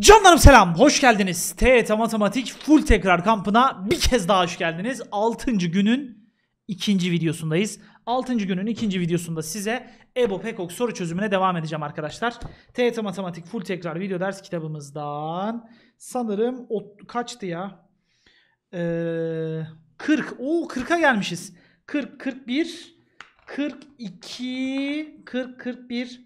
Canlarım selam, hoş geldiniz. TET Matematik Full Tekrar kampına bir kez daha hoş geldiniz. 6. günün ikinci videosundayız. 6. günün ikinci videosunda size EBO PEKOK soru çözümüne devam edeceğim arkadaşlar. TET Matematik Full Tekrar video ders kitabımızdan sanırım o, kaçtı ya? Ee, 40. Oo 40'a gelmişiz. 40, 41, 42, 40, 41,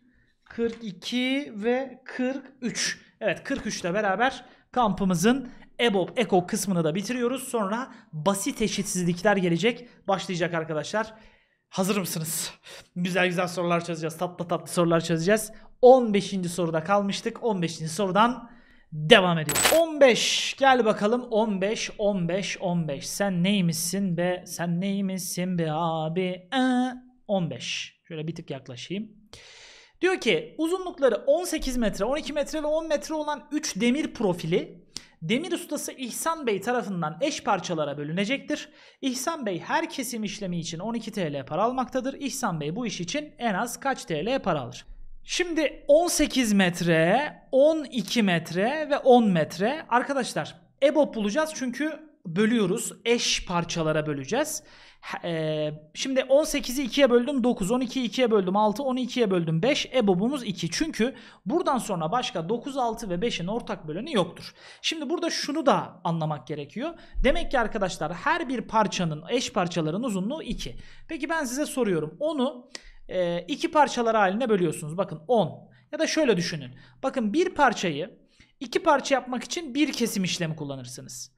42 ve 43. Evet 43 ile beraber kampımızın EBOB, EKO kısmını da bitiriyoruz. Sonra basit eşitsizlikler gelecek. Başlayacak arkadaşlar. Hazır mısınız? Güzel güzel sorular çözeceğiz. Tatlı tatlı sorular çözeceğiz. 15. soruda kalmıştık. 15. sorudan devam ediyoruz. 15. Gel bakalım. 15, 15, 15. Sen neymişsin be? Sen neymişsin be abi? Ee, 15. Şöyle bir tık yaklaşayım. Diyor ki uzunlukları 18 metre, 12 metre ve 10 metre olan 3 demir profili demir ustası İhsan Bey tarafından eş parçalara bölünecektir. İhsan Bey her kesim işlemi için 12 TL para almaktadır. İhsan Bey bu iş için en az kaç TL para alır? Şimdi 18 metre, 12 metre ve 10 metre arkadaşlar EBOB bulacağız çünkü bölüyoruz. Eş parçalara böleceğiz. E, şimdi 18'i 2'ye böldüm 9, 12'yi 2'ye böldüm 6, 12'ye böldüm 5. EBOB'umuz 2. Çünkü buradan sonra başka 9, 6 ve 5'in ortak böleni yoktur. Şimdi burada şunu da anlamak gerekiyor. Demek ki arkadaşlar her bir parçanın eş parçaların uzunluğu 2. Peki ben size soruyorum. Onu e, iki parçalar haline bölüyorsunuz. Bakın 10 ya da şöyle düşünün. Bakın bir parçayı iki parça yapmak için bir kesim işlemi kullanırsınız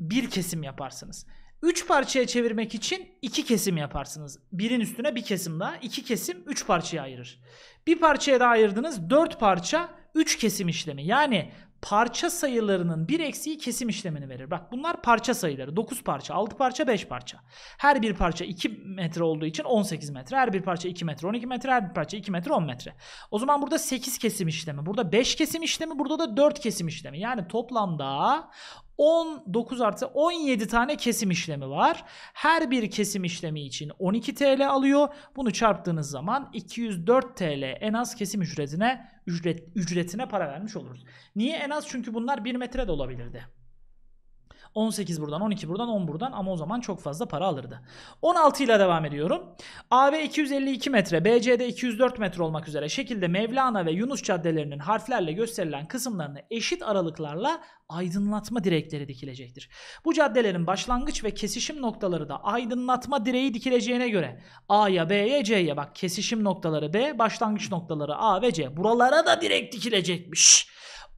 bir kesim yaparsınız. Üç parçaya çevirmek için iki kesim yaparsınız. Birin üstüne bir kesim daha. iki kesim üç parçaya ayırır. Bir parçaya da ayırdınız. Dört parça üç kesim işlemi. Yani parça sayılarının bir eksiği kesim işlemini verir. Bak bunlar parça sayıları. 9 parça, 6 parça, 5 parça. Her bir parça 2 metre olduğu için 18 metre. Her bir parça 2 metre, 12 metre. Her bir parça 2 metre, 10 metre. O zaman burada 8 kesim işlemi. Burada 5 kesim işlemi. Burada da 4 kesim işlemi. Yani toplamda 19 artı 17 tane kesim işlemi var. Her bir kesim işlemi için 12 TL alıyor. Bunu çarptığınız zaman 204 TL en az kesim ücretine ücret, ücretine para vermiş oluruz. Niye en az? Çünkü bunlar 1 metre de olabilirdi. 18 buradan, 12 buradan, 10 buradan ama o zaman çok fazla para alırdı. 16 ile devam ediyorum. AB 252 metre, BC'de 204 metre olmak üzere şekilde Mevlana ve Yunus caddelerinin harflerle gösterilen kısımlarını eşit aralıklarla aydınlatma direkleri dikilecektir. Bu caddelerin başlangıç ve kesişim noktaları da aydınlatma direği dikileceğine göre A'ya, B'ye, C'ye bak kesişim noktaları B, başlangıç noktaları A ve C. Buralara da direk dikilecekmiş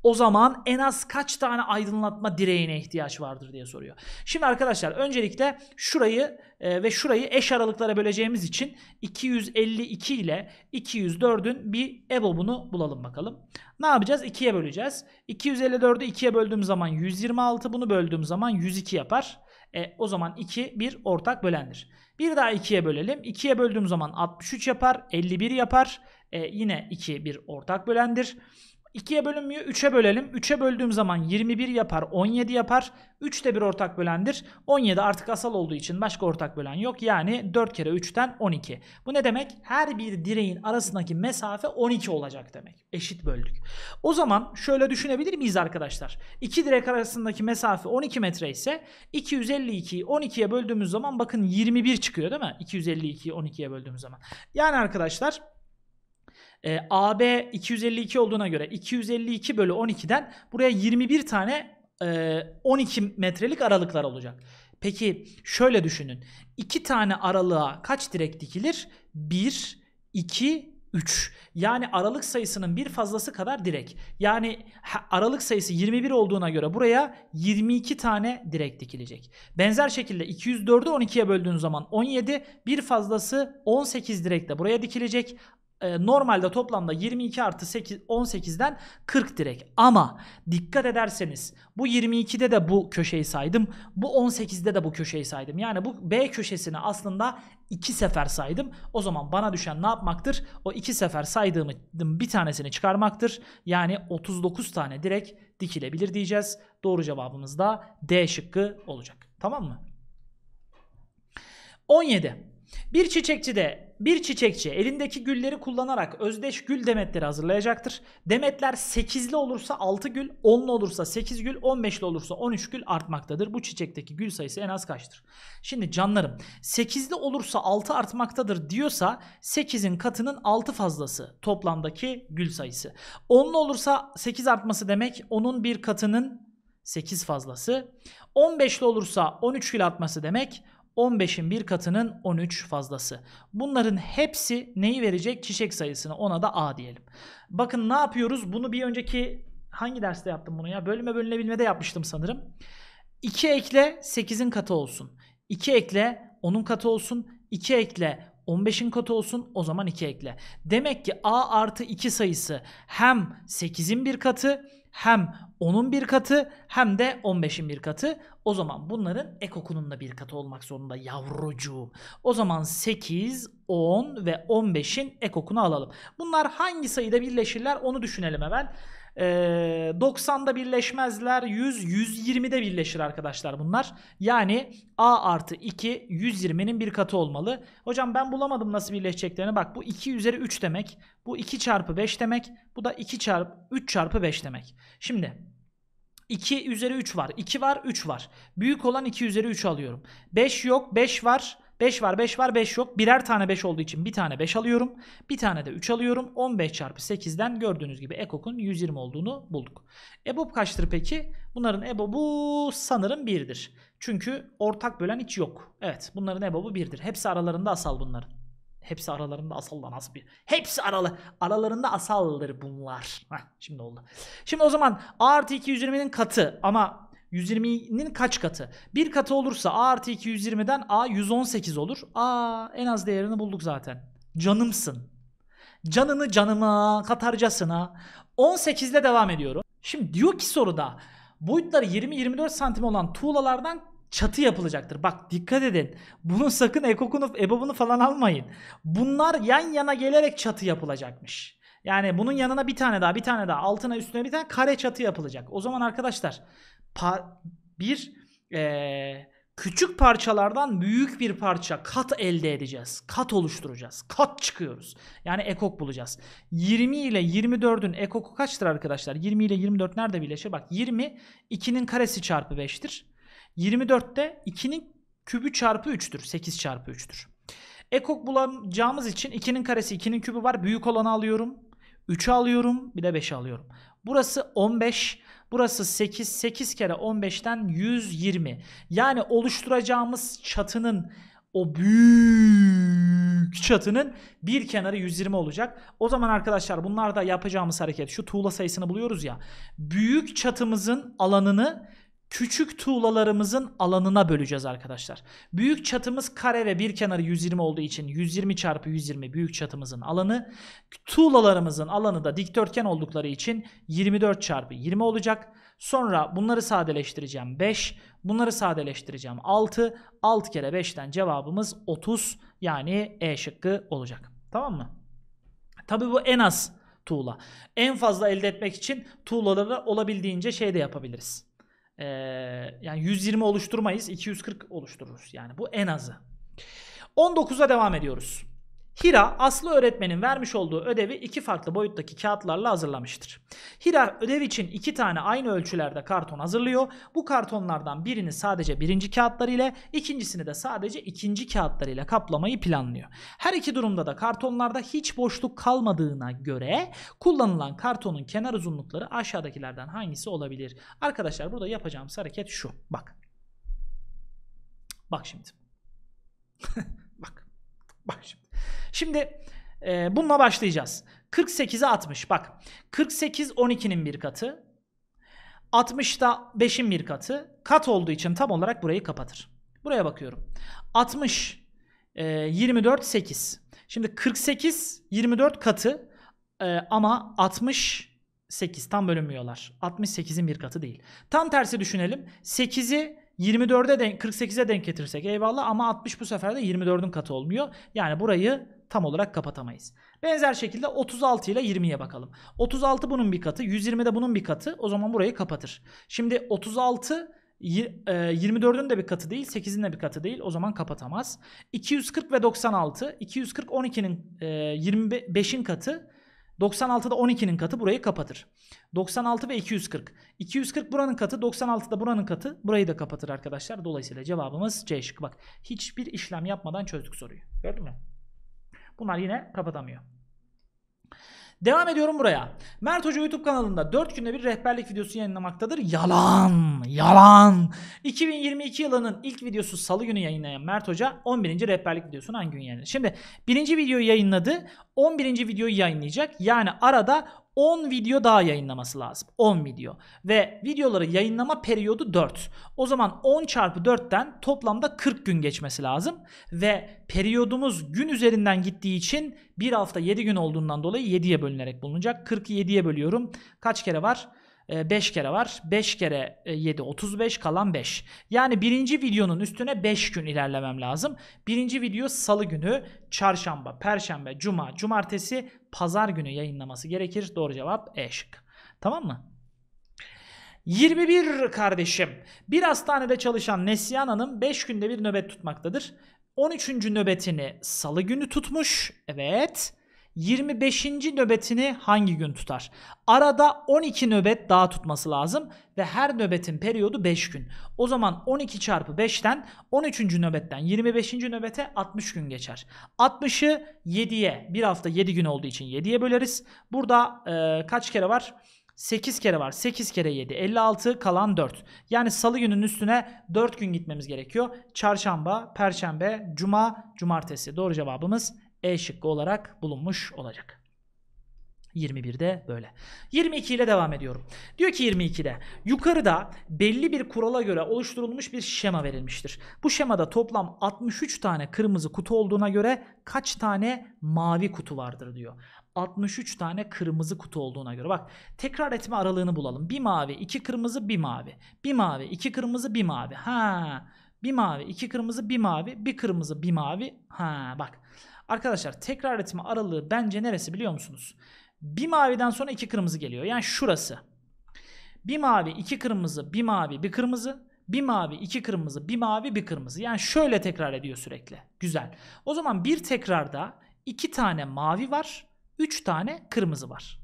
o zaman en az kaç tane aydınlatma direğine ihtiyaç vardır diye soruyor. Şimdi arkadaşlar öncelikle şurayı e, ve şurayı eş aralıklara böleceğimiz için 252 ile 204'ün bir EBOB'unu bulalım bakalım. Ne yapacağız? 2'ye böleceğiz. 254'ü 2'ye böldüğüm zaman 126, bunu böldüğüm zaman 102 yapar. E, o zaman 2 bir ortak bölendir. Bir daha 2'ye bölelim. 2'ye böldüğüm zaman 63 yapar, 51 yapar. E, yine 2 bir ortak bölendir. 2'ye bölünmüyor 3'e bölelim. 3'e böldüğüm zaman 21 yapar 17 yapar. 3 de bir ortak bölendir. 17 artık asal olduğu için başka ortak bölen yok. Yani 4 kere 3'ten 12. Bu ne demek? Her bir direğin arasındaki mesafe 12 olacak demek. Eşit böldük. O zaman şöyle düşünebilir miyiz arkadaşlar? 2 direk arasındaki mesafe 12 metre ise 252'yi 12'ye böldüğümüz zaman bakın 21 çıkıyor değil mi? 252'yi 12'ye böldüğümüz zaman. Yani arkadaşlar e, AB 252 olduğuna göre 252 bölü 12'den buraya 21 tane e, 12 metrelik aralıklar olacak. Peki şöyle düşünün. 2 tane aralığa kaç direk dikilir? 1, 2, 3. Yani aralık sayısının bir fazlası kadar direk. Yani aralık sayısı 21 olduğuna göre buraya 22 tane direk dikilecek. Benzer şekilde 204'ü 12'ye böldüğün zaman 17, bir fazlası 18 direk de buraya dikilecek. E, normalde toplamda 22 artı 8, 18'den 40 direk. Ama dikkat ederseniz bu 22'de de bu köşeyi saydım. Bu 18'de de bu köşeyi saydım. Yani bu B köşesini aslında iki sefer saydım. O zaman bana düşen ne yapmaktır? O iki sefer saydığımın bir tanesini çıkarmaktır. Yani 39 tane direk dikilebilir diyeceğiz. Doğru cevabımız da D şıkkı olacak. Tamam mı? 17. Bir çiçekçi de bir çiçekçi elindeki gülleri kullanarak özdeş gül demetleri hazırlayacaktır. Demetler 8'li olursa 6 gül, 10'lu olursa 8 gül, 15'li olursa 13 gül artmaktadır. Bu çiçekteki gül sayısı en az kaçtır? Şimdi canlarım 8'li olursa 6 artmaktadır diyorsa 8'in katının 6 fazlası toplamdaki gül sayısı. 10'lu olursa 8 artması demek onun bir katının 8 fazlası. 15'li olursa 13 gül artması demek 15'in bir katının 13 fazlası. Bunların hepsi neyi verecek? Çiçek sayısını. Ona da A diyelim. Bakın ne yapıyoruz? Bunu bir önceki hangi derste yaptım bunu ya? Bölüme bölünebilmede yapmıştım sanırım. 2 ekle 8'in katı olsun. 2 ekle 10'un katı olsun. 2 ekle 15'in katı olsun o zaman 2 ekle. Demek ki A artı 2 sayısı hem 8'in bir katı hem 10'un bir katı hem de 15'in bir katı. O zaman bunların ekokunun da bir katı olmak zorunda yavrucuğum. O zaman 8, 10 ve 15'in ekokunu alalım. Bunlar hangi sayıda birleşirler onu düşünelim hemen. E, 90'da birleşmezler. 100, 120'de birleşir arkadaşlar bunlar. Yani A artı 2, 120'nin bir katı olmalı. Hocam ben bulamadım nasıl birleşeceklerini. Bak bu 2 üzeri 3 demek. Bu 2 çarpı 5 demek. Bu da 2 çarpı 3 çarpı 5 demek. Şimdi 2 üzeri 3 var. 2 var 3 var. Büyük olan 2 üzeri 3 alıyorum. 5 yok 5 var. 5 var 5 var 5 yok. Birer tane 5 olduğu için bir tane 5 alıyorum. Bir tane de 3 alıyorum. 15 çarpı 8'den gördüğünüz gibi EKOK'un 120 olduğunu bulduk. EBOB kaçtır peki? Bunların EBOB'u sanırım 1'dir. Çünkü ortak bölen hiç yok. Evet bunların EBOB'u 1'dir. Hepsi aralarında asal bunların. Hepsi aralarında asal lan nasıl bir... Hepsi aralı, aralarında asaldır bunlar. Heh, şimdi oldu. Şimdi o zaman A artı 220'nin katı ama 120'nin kaç katı? Bir katı olursa A artı 220'den A 118 olur. A en az değerini bulduk zaten. Canımsın. Canını canıma katarcasına. 18 ile devam ediyorum. Şimdi diyor ki soruda boyutları 20-24 santim olan tuğlalardan çatı yapılacaktır. Bak dikkat edin. Bunu sakın ekokunu, ebobunu falan almayın. Bunlar yan yana gelerek çatı yapılacakmış. Yani bunun yanına bir tane daha bir tane daha altına üstüne bir tane kare çatı yapılacak. O zaman arkadaşlar bir e, küçük parçalardan büyük bir parça kat elde edeceğiz. Kat oluşturacağız. Kat çıkıyoruz. Yani ekok bulacağız. 20 ile 24'ün ekoku kaçtır arkadaşlar? 20 ile 24 nerede birleşir? Bak 20 2'nin karesi çarpı 5'tir. 24 de 2'nin kübü çarpı 3'tür. 8 çarpı 3'tür. Ekok bulacağımız için 2'nin karesi 2'nin kübü var. Büyük olanı alıyorum. 3'ü alıyorum bir de 5'i alıyorum. Burası 15. Burası 8. 8 kere 15'ten 120. Yani oluşturacağımız çatının o büyük çatının bir kenarı 120 olacak. O zaman arkadaşlar bunlar da yapacağımız hareket şu tuğla sayısını buluyoruz ya. Büyük çatımızın alanını küçük tuğlalarımızın alanına böleceğiz arkadaşlar. Büyük çatımız kare ve bir kenarı 120 olduğu için 120 çarpı 120 büyük çatımızın alanı. Tuğlalarımızın alanı da dikdörtgen oldukları için 24 çarpı 20 olacak. Sonra bunları sadeleştireceğim 5. Bunları sadeleştireceğim 6. 6 kere 5'ten cevabımız 30 yani E şıkkı olacak. Tamam mı? Tabi bu en az tuğla. En fazla elde etmek için tuğlaları olabildiğince şey de yapabiliriz e, yani 120 oluşturmayız 240 oluştururuz. Yani bu en azı. 19'a devam ediyoruz. Hira Aslı öğretmenin vermiş olduğu ödevi iki farklı boyuttaki kağıtlarla hazırlamıştır. Hira ödev için iki tane aynı ölçülerde karton hazırlıyor. Bu kartonlardan birini sadece birinci kağıtları ile ikincisini de sadece ikinci kağıtları ile kaplamayı planlıyor. Her iki durumda da kartonlarda hiç boşluk kalmadığına göre kullanılan kartonun kenar uzunlukları aşağıdakilerden hangisi olabilir? Arkadaşlar burada yapacağımız hareket şu. Bak. Bak şimdi. Bak. Bak şimdi. Şimdi e, bununla başlayacağız. 48'e 60. Bak 48 12'nin bir katı. 60 da 5'in bir katı. Kat olduğu için tam olarak burayı kapatır. Buraya bakıyorum. 60 e, 24 8. Şimdi 48 24 katı e, ama 60 8 tam bölünmüyorlar. 68'in bir katı değil. Tam tersi düşünelim. 8'i 24'e denk 48'e denk getirsek eyvallah ama 60 bu sefer de 24'ün katı olmuyor. Yani burayı tam olarak kapatamayız. Benzer şekilde 36 ile 20'ye bakalım. 36 bunun bir katı, 120 de bunun bir katı. O zaman burayı kapatır. Şimdi 36 24'ün e, de bir katı değil, 8'in de bir katı değil. O zaman kapatamaz. 240 ve 96, 240 12'nin 25'in katı, 96'da 12'nin katı burayı kapatır. 96 ve 240. 240 buranın katı, 96'da buranın katı burayı da kapatır arkadaşlar. Dolayısıyla cevabımız C şıkkı. Bak hiçbir işlem yapmadan çözdük soruyu. Gördün mü? Bunlar yine kapatamıyor. Devam ediyorum buraya. Mert Hoca YouTube kanalında 4 günde bir rehberlik videosu yayınlamaktadır. Yalan! Yalan! 2022 yılının ilk videosu salı günü yayınlayan Mert Hoca 11. rehberlik videosunu hangi gün yayınladı? Şimdi birinci videoyu yayınladı. 11. videoyu yayınlayacak. Yani arada 10 video daha yayınlaması lazım. 10 video. Ve videoları yayınlama periyodu 4. O zaman 10 çarpı 4'ten toplamda 40 gün geçmesi lazım. Ve periyodumuz gün üzerinden gittiği için 1 hafta 7 gün olduğundan dolayı 7'ye bölünerek bulunacak. 40'ı 7'ye bölüyorum. Kaç kere var? 5 ee, kere var. 5 kere 7 e, 35 kalan 5. Yani birinci videonun üstüne 5 gün ilerlemem lazım. Birinci video salı günü, çarşamba, perşembe, cuma, cumartesi, pazar günü yayınlaması gerekir. Doğru cevap E şık. Tamam mı? 21 kardeşim. Bir hastanede çalışan Neslihan Hanım 5 günde bir nöbet tutmaktadır. 13. nöbetini salı günü tutmuş. Evet. 25. nöbetini hangi gün tutar? Arada 12 nöbet daha tutması lazım ve her nöbetin periyodu 5 gün. O zaman 12 çarpı 5'ten 13. nöbetten 25. nöbete 60 gün geçer. 60'ı 7'ye bir hafta 7 gün olduğu için 7'ye böleriz. Burada e, kaç kere var? 8 kere var. 8 kere 7. 56 kalan 4. Yani salı günün üstüne 4 gün gitmemiz gerekiyor. Çarşamba, perşembe, cuma, cumartesi. Doğru cevabımız e şıkkı olarak bulunmuş olacak. 21'de böyle. 22 ile devam ediyorum. Diyor ki 22'de yukarıda belli bir kurala göre oluşturulmuş bir şema verilmiştir. Bu şemada toplam 63 tane kırmızı kutu olduğuna göre kaç tane mavi kutu vardır diyor. 63 tane kırmızı kutu olduğuna göre. Bak tekrar etme aralığını bulalım. Bir mavi, iki kırmızı, bir mavi. Bir mavi, iki kırmızı, bir mavi. Ha. Bir mavi, iki kırmızı, bir mavi. Bir kırmızı, bir mavi. Ha bak. Arkadaşlar tekrar etme aralığı bence neresi biliyor musunuz? Bir maviden sonra iki kırmızı geliyor. Yani şurası. Bir mavi, iki kırmızı, bir mavi, bir kırmızı. Bir mavi, iki kırmızı, bir mavi, bir kırmızı. Yani şöyle tekrar ediyor sürekli. Güzel. O zaman bir tekrarda iki tane mavi var, üç tane kırmızı var.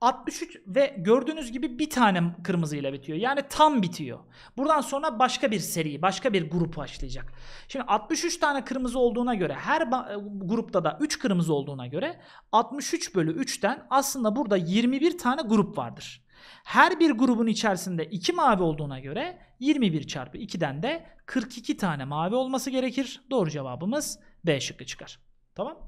63 ve gördüğünüz gibi bir tane kırmızıyla bitiyor. Yani tam bitiyor. Buradan sonra başka bir seri, başka bir grup başlayacak. Şimdi 63 tane kırmızı olduğuna göre her e, grupta da 3 kırmızı olduğuna göre 63 bölü 3'ten aslında burada 21 tane grup vardır. Her bir grubun içerisinde 2 mavi olduğuna göre 21 çarpı 2'den de 42 tane mavi olması gerekir. Doğru cevabımız B şıkkı çıkar. Tamam.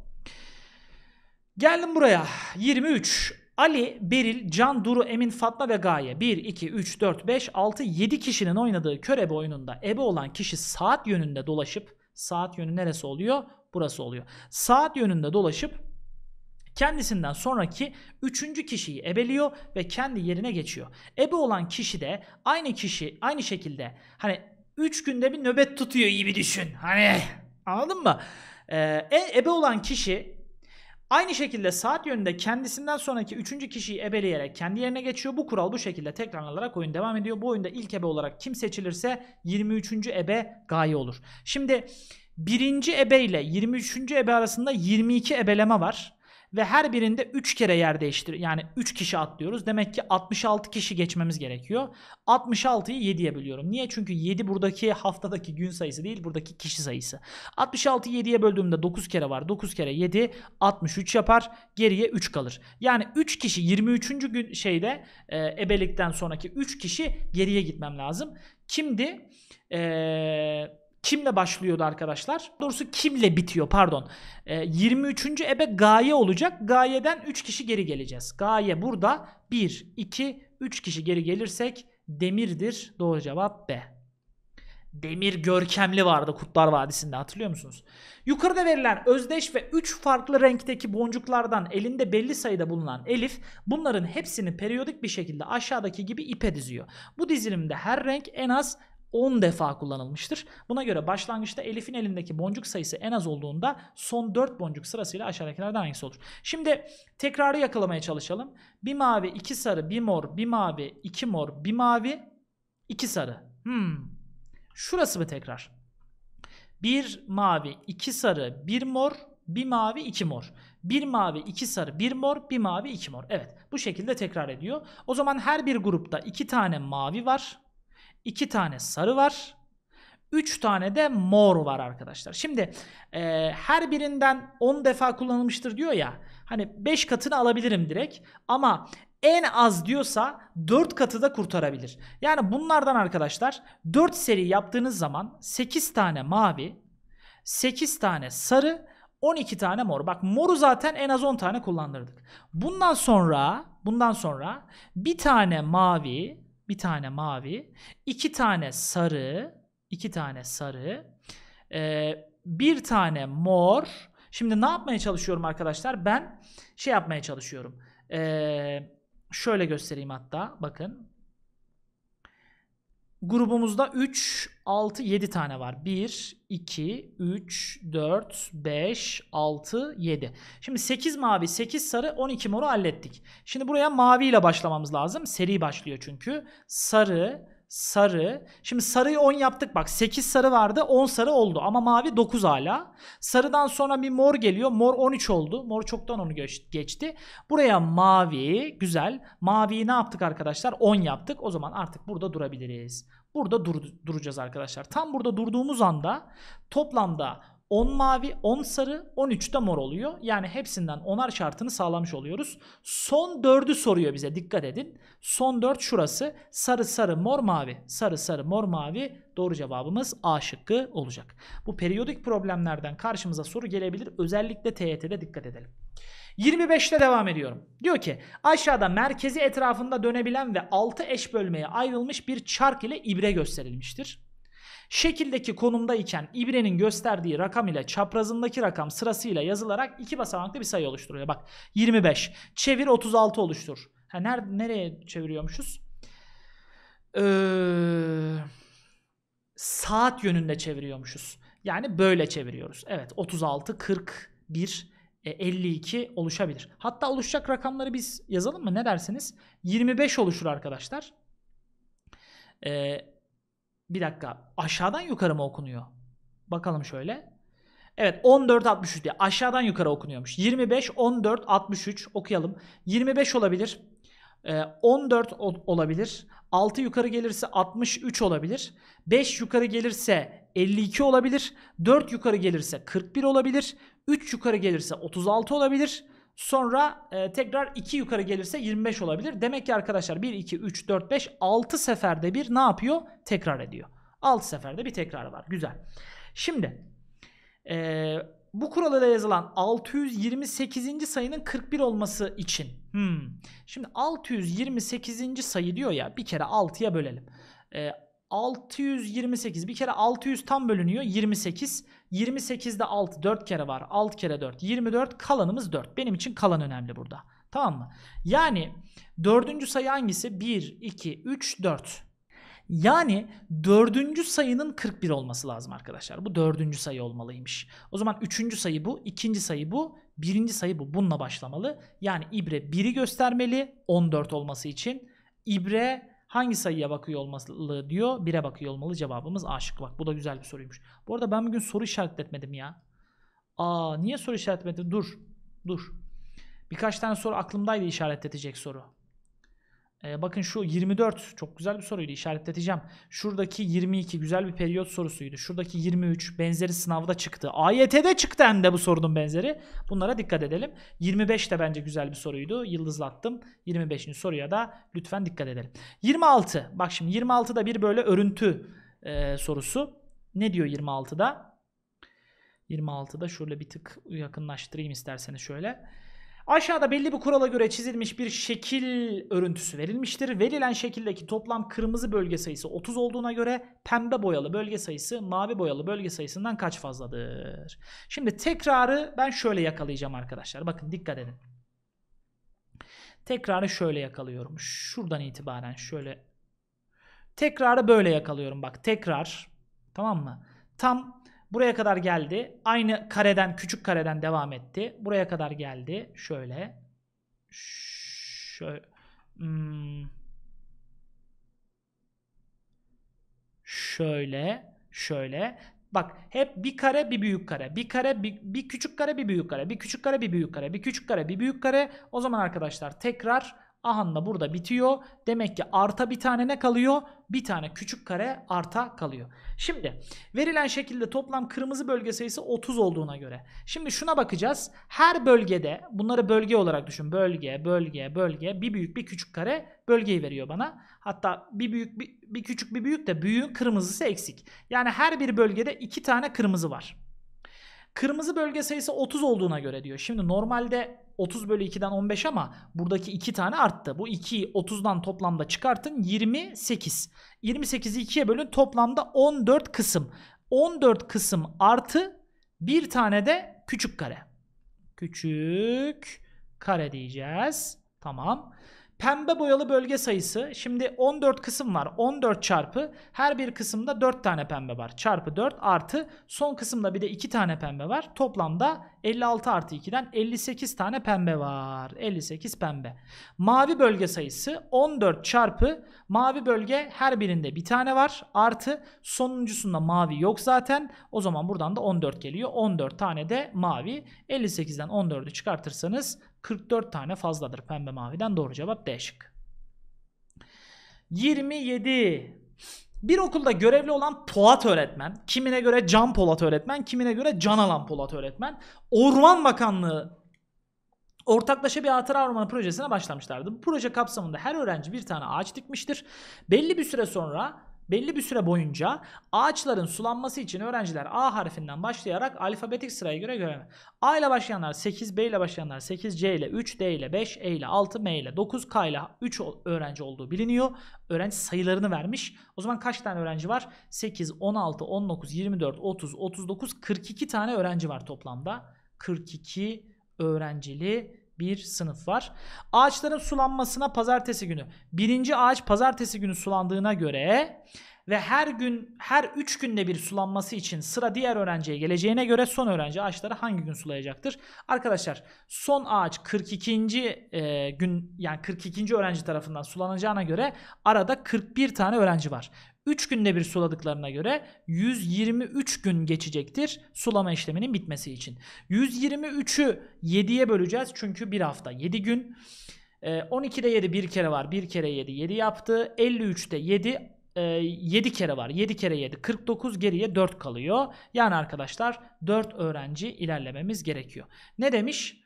Geldim buraya. 23. Ali, Beril, Can, Duru, Emin, Fatma ve Gaye 1, 2, 3, 4, 5, 6, 7 kişinin oynadığı körebe oyununda ebe olan kişi saat yönünde dolaşıp saat yönü neresi oluyor? Burası oluyor. Saat yönünde dolaşıp kendisinden sonraki üçüncü kişiyi ebeliyor ve kendi yerine geçiyor. Ebe olan kişi de aynı kişi aynı şekilde hani 3 günde bir nöbet tutuyor gibi düşün. Hani anladın mı? Ee, e, ebe olan kişi Aynı şekilde saat yönünde kendisinden sonraki üçüncü kişiyi ebeleyerek kendi yerine geçiyor. Bu kural bu şekilde tekrarlanarak oyun devam ediyor. Bu oyunda ilk ebe olarak kim seçilirse 23. ebe gaye olur. Şimdi birinci ebe ile 23. ebe arasında 22 ebeleme var. Ve her birinde 3 kere yer değiştir. Yani 3 kişi atlıyoruz. Demek ki 66 kişi geçmemiz gerekiyor. 66'yı 7'ye bölüyorum. Niye? Çünkü 7 buradaki haftadaki gün sayısı değil buradaki kişi sayısı. 66'yı 7'ye böldüğümde 9 kere var. 9 kere 7 63 yapar. Geriye 3 kalır. Yani 3 kişi 23. gün şeyde e, ebelikten sonraki 3 kişi geriye gitmem lazım. Kimdi? Eee Kimle başlıyordu arkadaşlar? Doğrusu kimle bitiyor pardon. E, ee, 23. ebe gaye olacak. Gayeden 3 kişi geri geleceğiz. Gaye burada 1, 2, 3 kişi geri gelirsek demirdir. Doğru cevap B. Demir görkemli vardı Kutlar Vadisi'nde hatırlıyor musunuz? Yukarıda verilen özdeş ve 3 farklı renkteki boncuklardan elinde belli sayıda bulunan Elif bunların hepsini periyodik bir şekilde aşağıdaki gibi ipe diziyor. Bu dizilimde her renk en az 10 defa kullanılmıştır. Buna göre başlangıçta Elif'in elindeki boncuk sayısı en az olduğunda son 4 boncuk sırasıyla aşağıdakilerden hangisi olur? Şimdi tekrarı yakalamaya çalışalım. Bir mavi, iki sarı, bir mor, bir mavi, iki mor, bir mavi, iki sarı. Hmm. Şurası mı tekrar? Bir mavi, iki sarı, bir mor, bir mavi, iki mor. Bir mavi, iki sarı, bir mor, bir mavi, iki mor. Evet bu şekilde tekrar ediyor. O zaman her bir grupta iki tane mavi var 2 tane sarı var. 3 tane de mor var arkadaşlar. Şimdi e, her birinden 10 defa kullanılmıştır diyor ya. Hani 5 katını alabilirim direkt. Ama en az diyorsa 4 katı da kurtarabilir. Yani bunlardan arkadaşlar 4 seri yaptığınız zaman 8 tane mavi, 8 tane sarı, 12 tane mor. Bak moru zaten en az 10 tane kullandırdık. Bundan sonra bundan sonra bir tane mavi, bir tane mavi, iki tane sarı, iki tane sarı, e, bir tane mor. Şimdi ne yapmaya çalışıyorum arkadaşlar? Ben şey yapmaya çalışıyorum. E, şöyle göstereyim hatta bakın. Grubumuzda 3, 6, 7 tane var. 1, 2, 3, 4, 5, 6, 7. Şimdi 8 mavi, 8 sarı, 12 moru hallettik. Şimdi buraya mavi ile başlamamız lazım. Seri başlıyor çünkü. Sarı, sarı. Şimdi sarıyı 10 yaptık bak. 8 sarı vardı 10 sarı oldu ama mavi 9 hala. Sarıdan sonra bir mor geliyor. Mor 13 oldu. Mor çoktan onu geçti. Buraya mavi güzel. Maviyi ne yaptık arkadaşlar? 10 yaptık. O zaman artık burada durabiliriz. Burada dur duracağız arkadaşlar. Tam burada durduğumuz anda toplamda 10 mavi, 10 sarı, 13 de mor oluyor. Yani hepsinden onar şartını sağlamış oluyoruz. Son 4'ü soruyor bize dikkat edin. Son 4 şurası. Sarı sarı mor mavi. Sarı sarı mor mavi doğru cevabımız A şıkkı olacak. Bu periyodik problemlerden karşımıza soru gelebilir. Özellikle TYT'de dikkat edelim. 25'te devam ediyorum. Diyor ki aşağıda merkezi etrafında dönebilen ve 6 eş bölmeye ayrılmış bir çark ile ibre gösterilmiştir. Şekildeki konumdayken ibrenin gösterdiği rakam ile çaprazındaki rakam sırasıyla yazılarak iki basamaklı bir sayı oluşturuyor. Bak 25. Çevir 36 oluştur. Ha, nerede, nereye çeviriyormuşuz? Ee, saat yönünde çeviriyormuşuz. Yani böyle çeviriyoruz. Evet 36, 41, 52 oluşabilir. Hatta oluşacak rakamları biz yazalım mı? Ne dersiniz? 25 oluşur arkadaşlar. Ee, bir dakika. Aşağıdan yukarı mı okunuyor? Bakalım şöyle. Evet 14 63 diye aşağıdan yukarı okunuyormuş. 25, 14, 63 okuyalım. 25 olabilir. 14 ee, olabilir. 6 yukarı gelirse 63 olabilir. 5 yukarı gelirse 52 olabilir. 4 yukarı gelirse 41 olabilir. 3 yukarı gelirse 36 olabilir. Sonra e, tekrar 2 yukarı gelirse 25 olabilir. Demek ki arkadaşlar 1, 2, 3, 4, 5, 6 seferde bir ne yapıyor? Tekrar ediyor. 6 seferde bir tekrar var. Güzel. Şimdi e, bu kuralda yazılan 628. sayının 41 olması için. Hmm. Şimdi 628. sayı diyor ya bir kere 6'ya bölelim. E, 628. Bir kere 600 tam bölünüyor. 28. 28'de 6 4 kere var. 6 kere 4 24. Kalanımız 4. Benim için kalan önemli burada. Tamam mı? Yani dördüncü sayı hangisi? 1, 2, 3, 4. Yani dördüncü sayının 41 olması lazım arkadaşlar. Bu dördüncü sayı olmalıymış. O zaman üçüncü sayı bu, ikinci sayı bu, birinci sayı bu. Bununla başlamalı. Yani ibre 1'i göstermeli 14 olması için. İbre Hangi sayıya bakıyor olmalı diyor. Bire bakıyor olmalı cevabımız A şıkkı. Bak bu da güzel bir soruymuş. Bu arada ben bugün soru işaretletmedim ya. Aa niye soru işaretletmedim? Dur. Dur. Birkaç tane soru aklımdaydı işaretletecek soru. Ee, bakın şu 24 çok güzel bir soruydu işaretleteceğim. Şuradaki 22 güzel bir periyot sorusuydu. Şuradaki 23 benzeri sınavda çıktı. AYT'de çıktı hem de bu sorunun benzeri. Bunlara dikkat edelim. 25 de bence güzel bir soruydu. Yıldızlattım. 25. soruya da lütfen dikkat edelim. 26. Bak şimdi 26'da bir böyle örüntü e, sorusu. Ne diyor 26'da? 26'da şöyle bir tık yakınlaştırayım isterseniz şöyle. Aşağıda belli bir kurala göre çizilmiş bir şekil örüntüsü verilmiştir. Verilen şekildeki toplam kırmızı bölge sayısı 30 olduğuna göre pembe boyalı bölge sayısı mavi boyalı bölge sayısından kaç fazladır? Şimdi tekrarı ben şöyle yakalayacağım arkadaşlar. Bakın dikkat edin. Tekrarı şöyle yakalıyorum. Şuradan itibaren şöyle. Tekrarı böyle yakalıyorum bak. Tekrar. Tamam mı? Tam Buraya kadar geldi. Aynı kareden, küçük kareden devam etti. Buraya kadar geldi. Şöyle. Şöyle. Hmm. Şöyle. Şöyle. Bak hep bir kare bir büyük kare. Bir kare bir, bir küçük kare bir büyük kare. Bir küçük kare bir büyük kare. Bir küçük kare bir büyük kare. O zaman arkadaşlar tekrar Ahan da burada bitiyor. Demek ki arta bir tane ne kalıyor? Bir tane küçük kare arta kalıyor. Şimdi verilen şekilde toplam kırmızı bölge sayısı 30 olduğuna göre. Şimdi şuna bakacağız. Her bölgede bunları bölge olarak düşün. Bölge, bölge, bölge. Bir büyük bir küçük kare bölgeyi veriyor bana. Hatta bir büyük bir, bir küçük bir büyük de büyüğün kırmızısı eksik. Yani her bir bölgede iki tane kırmızı var. Kırmızı bölge sayısı 30 olduğuna göre diyor. Şimdi normalde 30 bölü 2'den 15 ama buradaki 2 tane arttı. Bu 2'yi 30'dan toplamda çıkartın 28. 28'i 2'ye bölün toplamda 14 kısım. 14 kısım artı bir tane de küçük kare. Küçük kare diyeceğiz. Tamam. Pembe boyalı bölge sayısı şimdi 14 kısım var. 14 çarpı her bir kısımda 4 tane pembe var. Çarpı 4 artı son kısımda bir de 2 tane pembe var. Toplamda 56 artı 2'den 58 tane pembe var. 58 pembe. Mavi bölge sayısı 14 çarpı mavi bölge her birinde bir tane var. Artı sonuncusunda mavi yok zaten. O zaman buradan da 14 geliyor. 14 tane de mavi. 58'den 14'ü çıkartırsanız 44 tane fazladır pembe maviden. Doğru cevap D şık. 27. Bir okulda görevli olan Polat öğretmen, kimine göre Can Polat öğretmen, kimine göre Can Alan Polat öğretmen, Orman Bakanlığı Ortaklaşa bir hatıra ormanı projesine başlamışlardı. Bu proje kapsamında her öğrenci bir tane ağaç dikmiştir. Belli bir süre sonra Belli bir süre boyunca ağaçların sulanması için öğrenciler A harfinden başlayarak alfabetik sıraya göre göreme. A ile başlayanlar 8, B ile başlayanlar 8, C ile 3, D ile 5, E ile 6, M ile 9, K ile 3 öğrenci olduğu biliniyor. Öğrenci sayılarını vermiş. O zaman kaç tane öğrenci var? 8, 16, 19, 24, 30, 39, 42 tane öğrenci var toplamda. 42 öğrencili bir sınıf var. Ağaçların sulanmasına pazartesi günü. Birinci ağaç pazartesi günü sulandığına göre ve her gün her 3 günde bir sulanması için sıra diğer öğrenciye geleceğine göre son öğrenci ağaçları hangi gün sulayacaktır? Arkadaşlar son ağaç 42. E, gün yani 42. öğrenci tarafından sulanacağına göre arada 41 tane öğrenci var. 3 günde bir suladıklarına göre 123 gün geçecektir sulama işleminin bitmesi için. 123'ü 7'ye böleceğiz çünkü 1 hafta 7 gün. 12'de ee, 7 bir kere var. Bir kere 7 7 yaptı. 53'te 7 e, 7 kere var. 7 kere 7. 49 geriye 4 kalıyor. Yani arkadaşlar 4 öğrenci ilerlememiz gerekiyor. Ne demiş?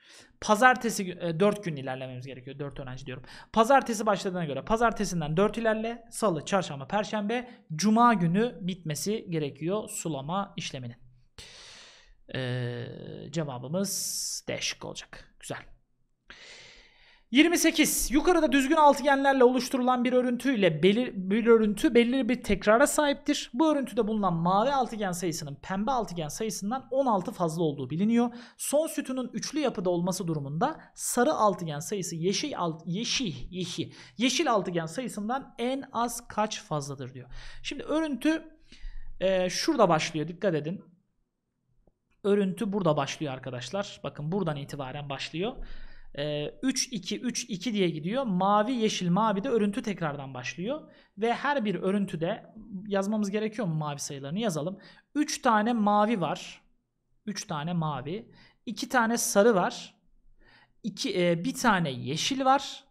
Pazartesi 4 e, gün ilerlememiz gerekiyor. 4 öğrenci diyorum. Pazartesi başladığına göre pazartesinden 4 ilerle. Salı, çarşamba, perşembe, cuma günü bitmesi gerekiyor sulama işleminin. Ee, cevabımız değişik olacak. Güzel. 28. Yukarıda düzgün altıgenlerle oluşturulan bir örüntüyle belir, bir örüntü belirli bir tekrara sahiptir. Bu örüntüde bulunan mavi altıgen sayısının pembe altıgen sayısından 16 fazla olduğu biliniyor. Son sütunun üçlü yapıda olması durumunda sarı altıgen sayısı yeşil alt, yeşil yeşil yeşil altıgen sayısından en az kaç fazladır diyor. Şimdi örüntü e, şurada başlıyor. Dikkat edin. Örüntü burada başlıyor arkadaşlar. Bakın buradan itibaren başlıyor. 3-2-3-2 ee, diye gidiyor. Mavi yeşil mavi de örüntü tekrardan başlıyor. Ve her bir örüntüde yazmamız gerekiyor mu mavi sayılarını yazalım. 3 tane mavi var. 3 tane mavi. 2 tane sarı var. 2, e, bir tane yeşil var.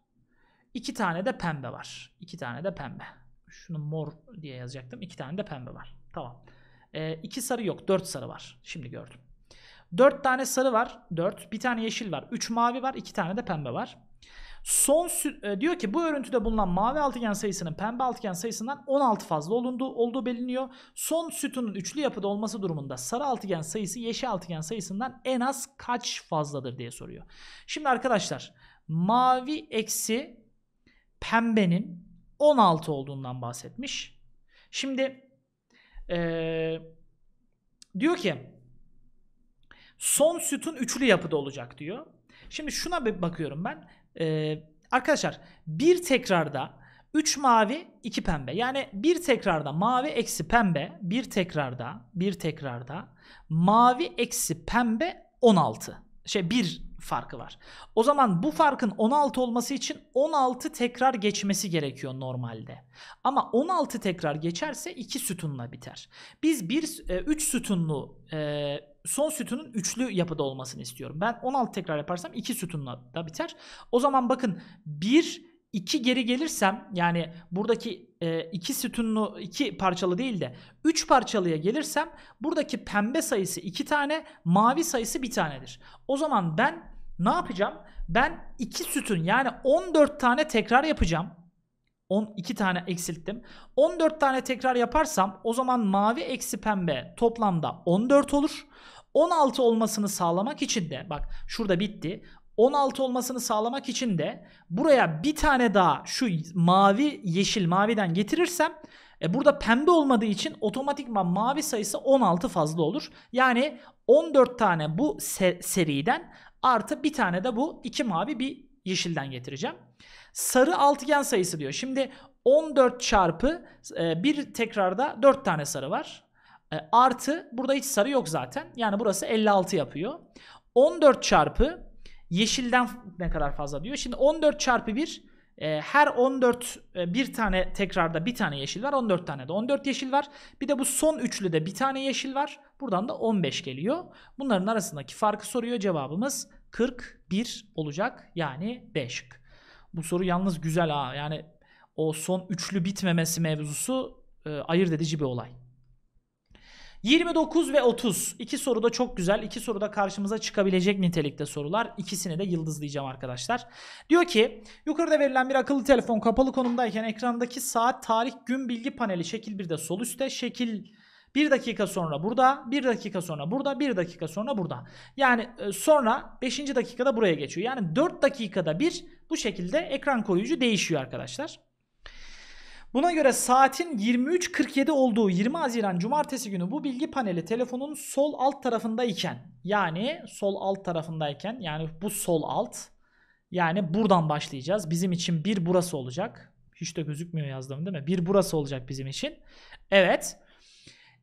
2 tane de pembe var. 2 tane de pembe. Şunu mor diye yazacaktım. 2 tane de pembe var. Tamam. 2 e, ee, sarı yok. 4 sarı var. Şimdi gördüm. 4 tane sarı var. 4. Bir tane yeşil var. 3 mavi var. 2 tane de pembe var. Son e, diyor ki bu örüntüde bulunan mavi altıgen sayısının pembe altıgen sayısından 16 fazla olunduğu, olduğu belirleniyor. Son sütunun üçlü yapıda olması durumunda sarı altıgen sayısı yeşil altıgen sayısından en az kaç fazladır diye soruyor. Şimdi arkadaşlar mavi eksi pembenin 16 olduğundan bahsetmiş. Şimdi ee, diyor ki Son sütun üçlü yapıda olacak diyor. Şimdi şuna bir bakıyorum ben. Ee, arkadaşlar bir tekrarda 3 mavi 2 pembe. Yani bir tekrarda mavi eksi pembe bir tekrarda bir tekrarda mavi eksi pembe 16. Şey bir farkı var. O zaman bu farkın 16 olması için 16 tekrar geçmesi gerekiyor normalde. Ama 16 tekrar geçerse 2 sütunla biter. Biz bir 3 e, sütunlu e, son sütunun üçlü yapıda olmasını istiyorum. Ben 16 tekrar yaparsam 2 sütunla da biter. O zaman bakın 1 2 geri gelirsem yani buradaki 2 e, sütunlu 2 parçalı değil de 3 parçalıya gelirsem buradaki pembe sayısı 2 tane mavi sayısı 1 tanedir. O zaman ben ne yapacağım? Ben 2 sütun yani 14 tane tekrar yapacağım. 12 tane eksilttim. 14 tane tekrar yaparsam o zaman mavi eksi pembe toplamda 14 olur. 16 olmasını sağlamak için de bak şurada bitti. 16 olmasını sağlamak için de buraya bir tane daha şu mavi yeşil maviden getirirsem e burada pembe olmadığı için otomatikman mavi sayısı 16 fazla olur. Yani 14 tane bu ser seriden artı bir tane de bu iki mavi bir yeşilden getireceğim. Sarı altıgen sayısı diyor. Şimdi 14 çarpı e, bir tekrarda 4 tane sarı var. E, artı burada hiç sarı yok zaten. Yani burası 56 yapıyor. 14 çarpı yeşilden ne kadar fazla diyor. Şimdi 14 çarpı 1 e, her 14 e, bir tane tekrarda bir tane yeşil var. 14 tane de 14 yeşil var. Bir de bu son üçlüde bir tane yeşil var. Buradan da 15 geliyor. Bunların arasındaki farkı soruyor. Cevabımız 41 olacak. Yani D şık. Bu soru yalnız güzel ha. Yani o son üçlü bitmemesi mevzusu e, ayırt edici bir olay. 29 ve 30. İki soru da çok güzel. İki soru da karşımıza çıkabilecek nitelikte sorular. İkisini de yıldızlayacağım arkadaşlar. Diyor ki yukarıda verilen bir akıllı telefon kapalı konumdayken ekrandaki saat, tarih, gün bilgi paneli şekil 1'de sol üstte. Şekil 1 dakika sonra burada, 1 dakika sonra burada, 1 dakika sonra burada. Yani e, sonra 5. dakikada buraya geçiyor. Yani 4 dakikada bir bu şekilde ekran koruyucu değişiyor arkadaşlar. Buna göre saatin 23.47 olduğu 20 Haziran Cumartesi günü bu bilgi paneli telefonun sol alt tarafındayken yani sol alt tarafındayken yani bu sol alt yani buradan başlayacağız. Bizim için bir burası olacak. Hiç de gözükmüyor yazdığım değil mi? Bir burası olacak bizim için. Evet.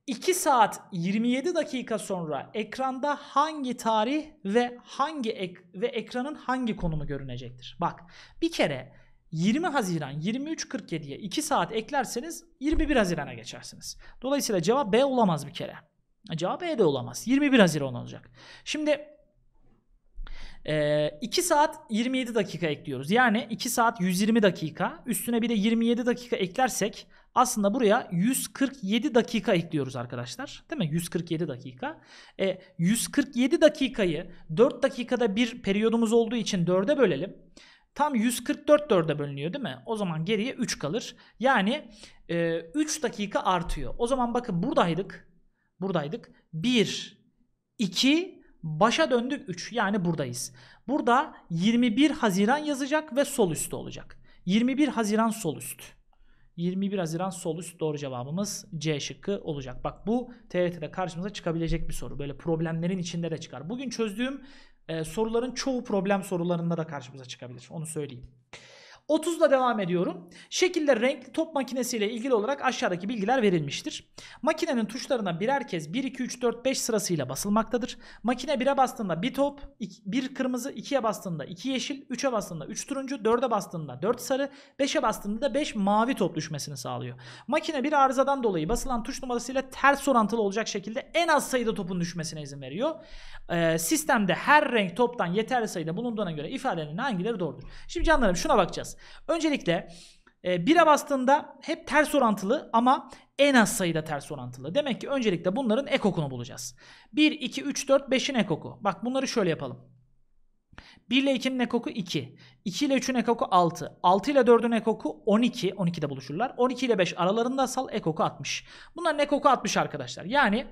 2 saat 27 dakika sonra ekranda hangi tarih ve hangi ek ve ekranın hangi konumu görünecektir? Bak bir kere 20 Haziran 23.47'ye 2 saat eklerseniz 21 Haziran'a geçersiniz. Dolayısıyla cevap B olamaz bir kere. Cevap E de olamaz. 21 Haziran olacak. Şimdi e, 2 saat 27 dakika ekliyoruz. Yani 2 saat 120 dakika üstüne bir de 27 dakika eklersek aslında buraya 147 dakika ekliyoruz arkadaşlar. Değil mi? 147 dakika. E, 147 dakikayı 4 dakikada bir periyodumuz olduğu için 4'e bölelim. Tam 144 4'e bölünüyor değil mi? O zaman geriye 3 kalır. Yani e, 3 dakika artıyor. O zaman bakın buradaydık. Buradaydık. 1, 2, başa döndük 3. Yani buradayız. Burada 21 Haziran yazacak ve sol üstte olacak. 21 Haziran sol üst. 21 Haziran sol üst doğru cevabımız C şıkkı olacak. Bak bu TRT'de karşımıza çıkabilecek bir soru. Böyle problemlerin içinde de çıkar. Bugün çözdüğüm ee, soruların çoğu problem sorularında da karşımıza çıkabilir. Onu söyleyeyim. 30 ile devam ediyorum. Şekiller, renkli top makinesiyle ilgili olarak aşağıdaki bilgiler verilmiştir. Makinenin tuşlarına birer kez 1, 2, 3, 4, 5 sırasıyla basılmaktadır. Makine 1'e bastığında bir top, 1 kırmızı, 2'ye bastığında 2 yeşil, 3'e bastığında 3 turuncu, 4'e bastığında 4 sarı, 5'e bastığında da 5 mavi top düşmesini sağlıyor. Makine bir arızadan dolayı basılan tuş numarasıyla ters orantılı olacak şekilde en az sayıda topun düşmesine izin veriyor. Ee, sistemde her renk toptan yeterli sayıda bulunduğuna göre ifadenin hangileri doğrudur? Şimdi canlarım şuna bakacağız. Öncelikle e, bira bastığında hep ters orantılı ama en az sayıda ters orantılı. Demek ki öncelikle bunların ekokunu bulacağız. 1, 2, 3, 4, 5'in ekoku. Bak bunları şöyle yapalım. 1 ile 2'nin ekoku 2. 2 ile 3'ün ekoku 6. 6 ile 4'ün ekoku 12. 12'de buluşurlar. 12 ile 5 aralarında sal ekoku 60. Bunların ekoku 60 arkadaşlar. Yani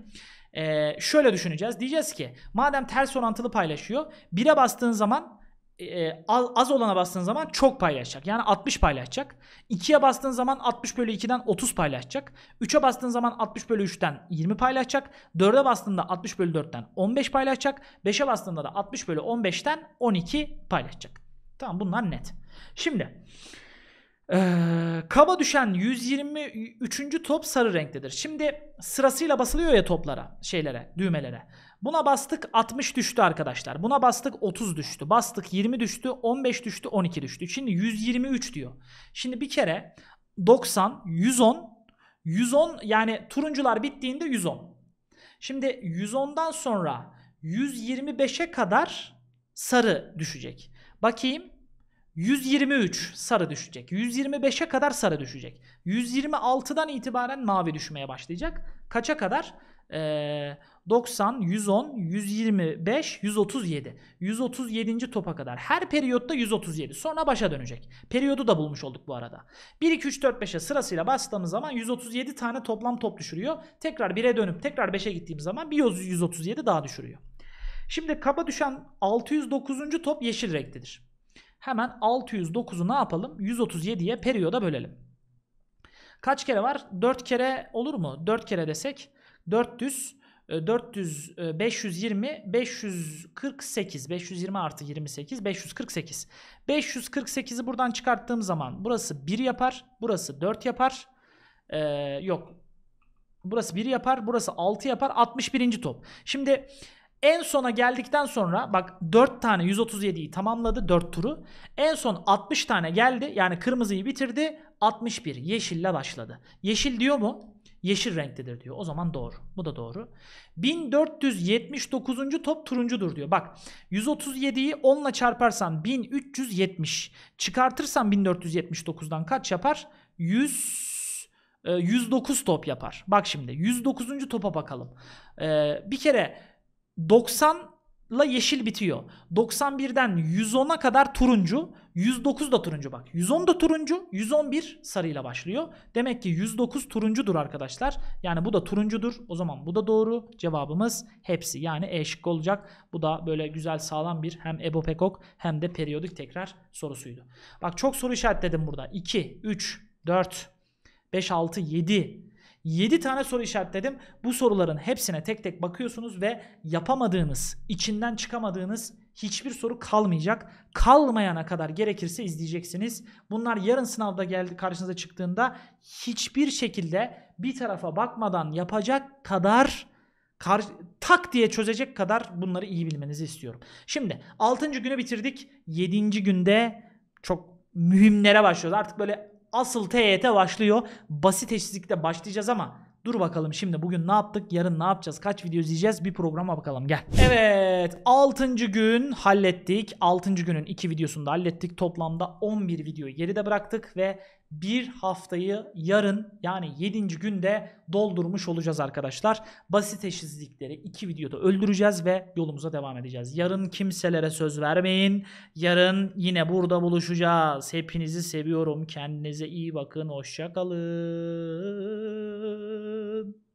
e, şöyle düşüneceğiz. Diyeceğiz ki madem ters orantılı paylaşıyor. 1'e bastığın zaman e, az, az olana bastığın zaman çok paylaşacak. Yani 60 paylaşacak. 2'ye bastığın zaman 60 bölü 2'den 30 paylaşacak. 3'e bastığın zaman 60 bölü 3'ten 20 paylaşacak. 4'e bastığında 60 bölü 4'ten 15 paylaşacak. 5'e bastığında da 60 bölü 15'ten 12 paylaşacak. Tamam bunlar net. Şimdi ee, kaba düşen 123. top sarı renktedir. Şimdi sırasıyla basılıyor ya toplara, şeylere, düğmelere. Buna bastık 60 düştü arkadaşlar. Buna bastık 30 düştü. Bastık 20 düştü. 15 düştü. 12 düştü. Şimdi 123 diyor. Şimdi bir kere 90, 110, 110 yani turuncular bittiğinde 110. Şimdi 110'dan sonra 125'e kadar sarı düşecek. Bakayım 123 sarı düşecek. 125'e kadar sarı düşecek. 126'dan itibaren mavi düşmeye başlayacak. Kaça kadar? 90, 110, 125, 137. 137. topa kadar. Her periyotta 137. Sonra başa dönecek. Periyodu da bulmuş olduk bu arada. 1, 2, 3, 4, 5'e sırasıyla bastığımız zaman 137 tane toplam top düşürüyor. Tekrar 1'e dönüp tekrar 5'e gittiğim zaman bir 137 daha düşürüyor. Şimdi kaba düşen 609. top yeşil renklidir. Hemen 609'u ne yapalım? 137'ye periyoda bölelim. Kaç kere var? 4 kere olur mu? 4 kere desek 400 400 520 548 520 artı 28 548 548'i buradan çıkarttığım zaman burası 1 yapar burası 4 yapar ee, yok burası 1 yapar burası 6 yapar 61. top şimdi en sona geldikten sonra bak 4 tane 137'yi tamamladı 4 turu. En son 60 tane geldi. Yani kırmızıyı bitirdi. 61 yeşille başladı. Yeşil diyor mu? yeşil renktedir diyor. O zaman doğru. Bu da doğru. 1479. top turuncudur diyor. Bak 137'yi 10 ile çarparsan 1370. Çıkartırsan 1479'dan kaç yapar? 100 109 e, top yapar. Bak şimdi 109. topa bakalım. E, bir kere 90 la yeşil bitiyor. 91'den 110'a kadar turuncu. 109 da turuncu bak. 110 da turuncu. 111 sarıyla başlıyor. Demek ki 109 turuncudur arkadaşlar. Yani bu da turuncudur. O zaman bu da doğru. Cevabımız hepsi. Yani E şıkkı olacak. Bu da böyle güzel sağlam bir hem ebopekok hem de periyodik tekrar sorusuydu. Bak çok soru işaretledim burada. 2, 3, 4, 5, 6, 7, 7 tane soru işaretledim. Bu soruların hepsine tek tek bakıyorsunuz ve yapamadığınız, içinden çıkamadığınız hiçbir soru kalmayacak. Kalmayana kadar gerekirse izleyeceksiniz. Bunlar yarın sınavda geldi karşınıza çıktığında hiçbir şekilde bir tarafa bakmadan yapacak kadar kar, tak diye çözecek kadar bunları iyi bilmenizi istiyorum. Şimdi 6. günü bitirdik. 7. günde çok mühimlere başlıyoruz. Artık böyle asıl TYT başlıyor. Basit eşitlikte başlayacağız ama Dur bakalım şimdi bugün ne yaptık, yarın ne yapacağız, kaç video izleyeceğiz bir programa bakalım gel. Evet 6. gün hallettik. 6. günün 2 videosunu da hallettik. Toplamda 11 videoyu geride bıraktık ve bir haftayı yarın yani 7. günde doldurmuş olacağız arkadaşlar. Basit eşitsizlikleri iki videoda öldüreceğiz ve yolumuza devam edeceğiz. Yarın kimselere söz vermeyin. Yarın yine burada buluşacağız. Hepinizi seviyorum. Kendinize iyi bakın. Hoşçakalın.